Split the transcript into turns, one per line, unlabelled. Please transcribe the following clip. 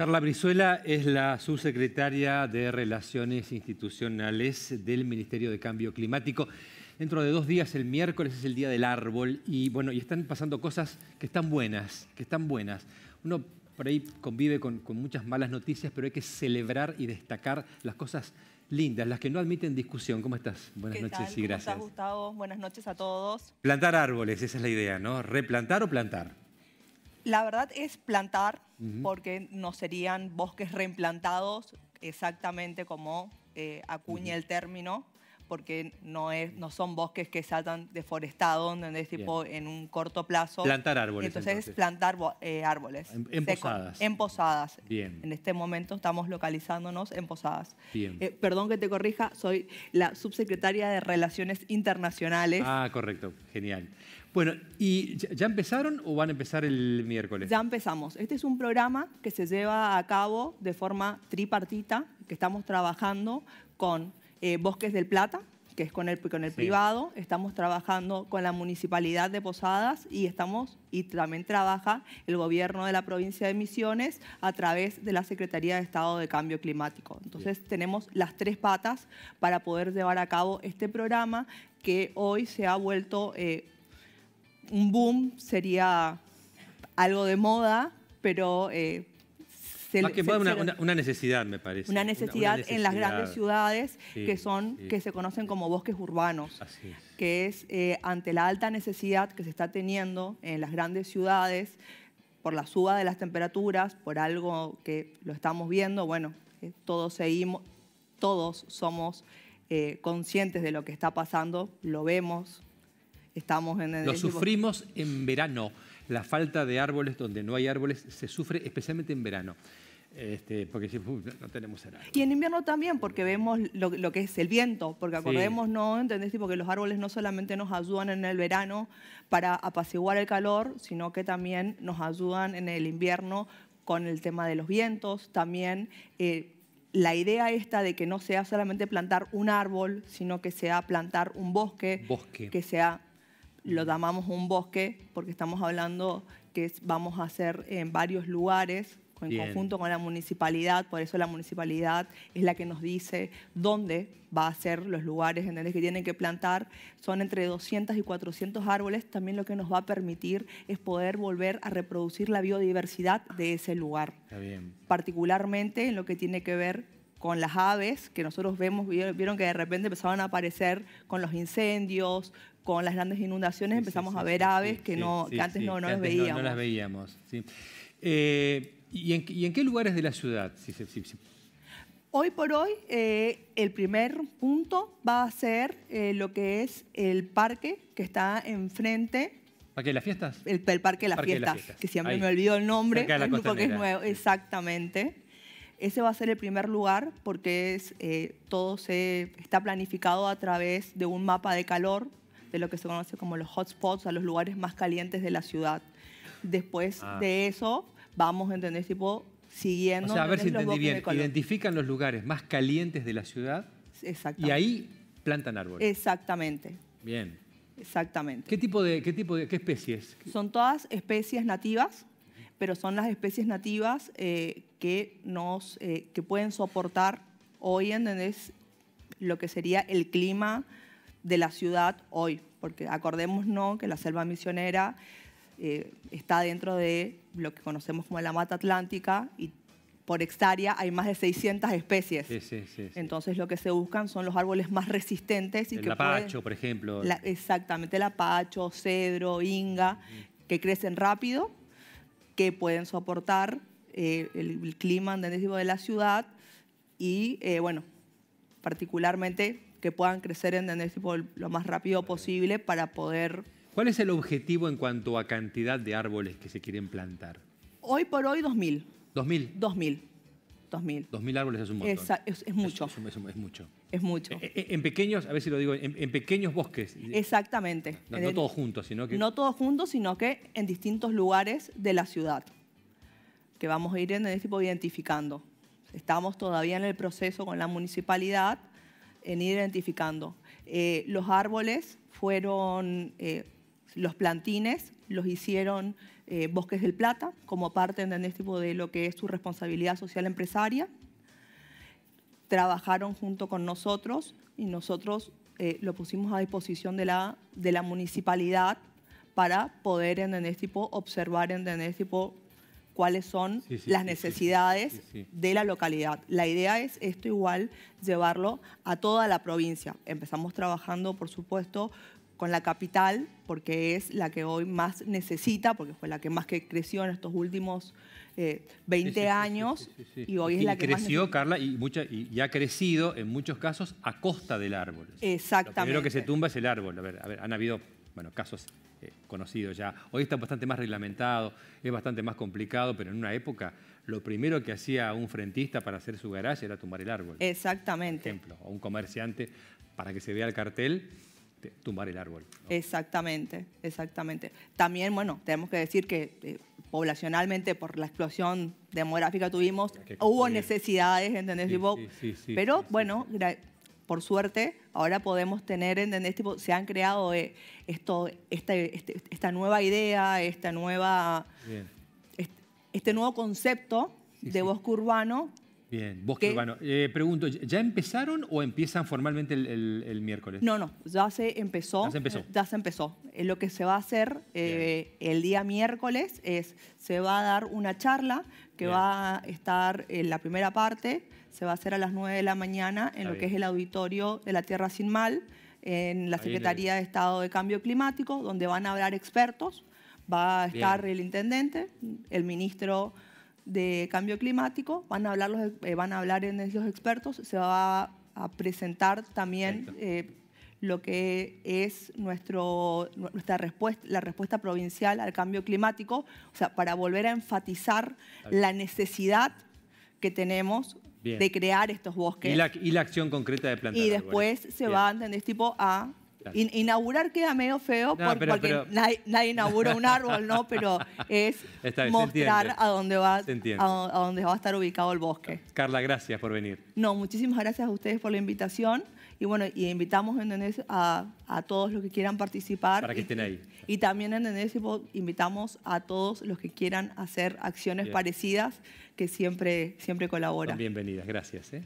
Carla Brizuela es la subsecretaria de Relaciones Institucionales del Ministerio de Cambio Climático. Dentro de dos días, el miércoles, es el Día del Árbol y bueno, y están pasando cosas que están buenas, que están buenas. Uno por ahí convive con, muchas malas noticias, pero hay que celebrar y destacar las cosas lindas, las que no admiten discusión. ¿Cómo estás? Buenas noches y gracias. ¿Cómo
estás, Gustavo? Buenas noches a todos.
Plantar árboles, esa es la idea, ¿no? ¿Replantar o plantar?
La verdad es plantar, porque no serían bosques reimplantados exactamente como eh, acuña el término, porque no, es, no son bosques que saltan deforestados en un corto plazo. Plantar árboles. Entonces, es plantar eh, árboles. En, posadas. En posadas. Bien. En este momento estamos localizándonos en posadas. Eh, perdón que te corrija, soy la subsecretaria de Relaciones Internacionales. Ah,
correcto, genial. Bueno, ¿y ya empezaron o van a empezar el miércoles?
Ya empezamos. Este es un programa que se lleva a cabo de forma tripartita, que estamos trabajando con eh, Bosques del Plata, que es con el, con el privado, estamos trabajando con la Municipalidad de Posadas y estamos y también trabaja el gobierno de la provincia de Misiones a través de la Secretaría de Estado de Cambio Climático. Entonces tenemos las tres patas para poder llevar a cabo este programa que hoy se ha vuelto eh, un boom, sería algo de moda, pero... Eh, Más que una,
necesidad, me parece. Una necesidad, en las grandes
ciudades que, son, que se conocen como bosques urbanos, que es eh, ante la alta necesidad que se está teniendo en las grandes ciudades por la suba de las temperaturas, por algo que lo estamos viendo, bueno, eh, todos seguimos, todos somos conscientes de lo que está pasando, lo vemos, estamos en el... Lo sufrimos
en verano. La falta de árboles donde no hay árboles se sufre especialmente en verano. Este, porque uh, no tenemos
Y en invierno también, porque vemos lo, que es el viento, porque acordemos, ¿no? ¿Entendés? Porque los árboles no solamente nos ayudan en el verano para apaciguar el calor, sino que también nos ayudan en el invierno con el tema de los vientos, también... Eh, la idea esta de que no sea solamente plantar un árbol, sino que sea plantar un bosque, bosque. que sea lo llamamos un bosque porque estamos hablando que vamos a hacer en varios lugares en conjunto con la municipalidad, por eso la municipalidad es la que nos dice dónde va a ser los lugares en los que tienen que plantar. Son entre 200 y 400 árboles, también lo que nos va a permitir es poder volver a reproducir la biodiversidad de ese lugar. Particularmente en lo que tiene que ver con las aves que nosotros vemos, vieron que de repente empezaban a aparecer con los incendios, con las grandes inundaciones, empezamos a ver aves que, no, antes no, las veíamos.
Eh, no, ¿y, en, qué lugares de la ciudad?
Hoy por hoy, eh, el primer punto va a ser eh, lo que es el parque que está enfrente.
¿Parque de las Fiestas?
El, parque, de las, fiestas, que siempre me olvido el nombre, porque es nuevo. Exactamente. Ese va a ser el primer lugar porque es, eh, todo se está planificado a través de un mapa de calor, de lo que se conoce como los hotspots, a los lugares más calientes de la ciudad. Después ah. de eso, vamos a entender tipo siguiendo. O sea, a ver si entendí bien.
Identifican los lugares más calientes de la ciudad y ahí plantan árboles.
Exactamente. Bien. Exactamente.
¿Qué tipo de, qué tipo de, qué especies?
Son todas especies nativas pero son las especies nativas eh, que, nos, eh, que pueden soportar hoy, ¿entendés? Lo que sería el clima de la ciudad hoy, porque acordémonos que la selva misionera eh, está dentro de lo que conocemos como la mata atlántica y por hectárea hay más de 600 especies. Entonces lo que se buscan son los árboles más resistentes. Y el apacho, por ejemplo. exactamente, el apacho, cedro, inga, que crecen rápido que pueden soportar eh, el, clima endémico de la ciudad y, eh, bueno, particularmente que puedan crecer en lo más rápido posible para poder...
¿Cuál es el objetivo en cuanto a cantidad de árboles que se quieren plantar?
Hoy por hoy 2.000.
¿2.000? 2.000. 2.000. 2.000 árboles es un montón.
Es, es mucho. es, mucho es mucho. Eh, eh,
en, pequeños, a ver si lo digo, en, pequeños bosques.
Exactamente. No,
todos juntos, sino que... No
todos juntos, sino que en distintos lugares de la ciudad, que vamos a ir en este tipo identificando. Estamos todavía en el proceso con la municipalidad en ir identificando. Eh, los árboles fueron, los plantines los hicieron Bosques del Plata como parte este Tipo de lo que es su responsabilidad social empresaria trabajaron junto con nosotros y nosotros eh, lo pusimos a disposición de la, de la municipalidad para poder en tipo observar en tipo cuáles son las necesidades de la localidad. La idea es esto igual llevarlo a toda la provincia. Empezamos trabajando, por supuesto, con la capital, porque es la que hoy más necesita, porque fue la que más que creció en estos últimos 20 eh, años y hoy la creció,
Carla, y, mucha, ha crecido en muchos casos a costa del árbol. Exactamente. Lo primero que se tumba es el árbol. A ver, han habido casos eh, conocidos ya. Hoy está bastante más reglamentado, es bastante más complicado, pero en una época lo primero que hacía un frentista para hacer su garaje era tumbar el árbol. Exactamente. Por ejemplo, o un comerciante para que se vea el cartel este, tumbar el árbol.
Exactamente, exactamente. También, bueno, tenemos que decir que eh, poblacionalmente por la explosión demográfica que tuvimos, hubo necesidades, ¿entendés? pero bueno, por suerte, ahora podemos tener, en Tipo, se han creado eh, esto, este, este, esta, nueva idea, esta nueva, este, nuevo concepto de bosque urbano
Bien, bosque que, urbano. Eh, pregunto, ¿ya empezaron o empiezan formalmente
el, miércoles? No, no, ya se empezó. Ya se empezó. Ya se empezó. Eh, lo que se va a hacer eh, el día miércoles es, se va a dar una charla que va a estar en la primera parte, se va a hacer a las 9 de la mañana en lo que es el auditorio de la Tierra Sin Mal, en la Secretaría de Estado de Cambio Climático, donde van a hablar expertos, va a estar el intendente, el ministro de cambio climático, van a hablar, los, eh, van a hablar en expertos, se va a presentar también eh, lo que es nuestro, nuestra respuesta, la respuesta provincial al cambio climático, o sea, para volver a enfatizar la necesidad que tenemos de crear estos bosques.
Y la, acción concreta de plantar. Y después se van
va, este Tipo a inaugurar queda medio feo porque Nadie, inaugura un árbol, ¿no? Pero es mostrar a dónde, va, a, dónde va a estar ubicado el bosque.
Carla, gracias por venir.
No, muchísimas gracias a ustedes por la invitación. Y bueno, y invitamos a, todos los que quieran participar. Para que estén ahí. Y, también en invitamos a todos los que quieran hacer acciones parecidas que siempre, siempre colaboran.
bienvenidas, gracias. ¿eh?